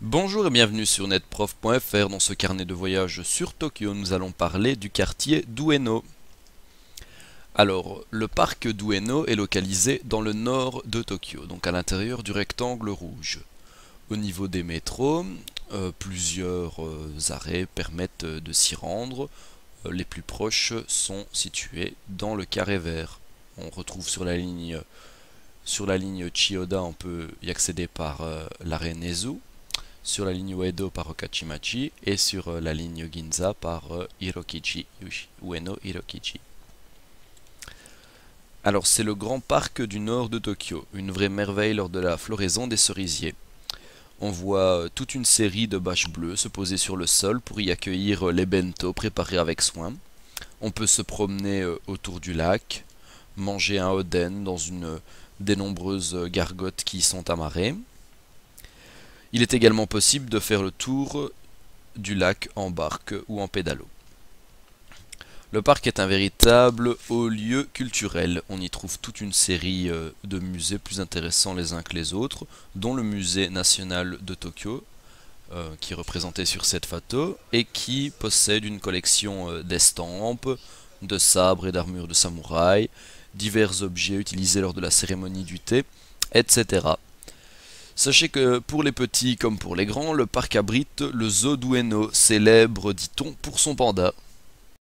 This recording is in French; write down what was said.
Bonjour et bienvenue sur netprof.fr. Dans ce carnet de voyage sur Tokyo, nous allons parler du quartier d'Ueno. Alors, le parc d'Ueno est localisé dans le nord de Tokyo, donc à l'intérieur du rectangle rouge. Au niveau des métros, euh, plusieurs euh, arrêts permettent euh, de s'y rendre. les plus proches sont situés dans le carré vert. On retrouve sur la ligne, sur la ligne Chiyoda, on peut y accéder par l'arrêt Nezu sur la ligne Uedo par Okachimachi et sur euh, la ligne Ginza par euh, Hirokichi, Ueno Hirokichi. Alors c'est le grand parc du nord de Tokyo, une vraie merveille lors de la floraison des cerisiers. On voit euh, toute une série de bâches bleues se poser sur le sol pour y accueillir les bento préparés avec soin. On peut se promener autour du lac, manger un oden dans une des nombreuses gargotes qui sont amarrées, il est également possible de faire le tour du lac en barque ou en pédalo. Le parc est un véritable haut lieu culturel. On y trouve toute une série euh, de musées plus intéressants les uns que les autres, dont le musée national de Tokyo, euh, qui est représenté sur cette photo, et qui possède une collection euh, d'estampes, de sabres et d'armures de samouraï, divers objets utilisés lors de la cérémonie du thé, etc. Sachez que pour les petits comme pour les grands, le parc abrite le zoo célèbre, dit-on, pour son panda.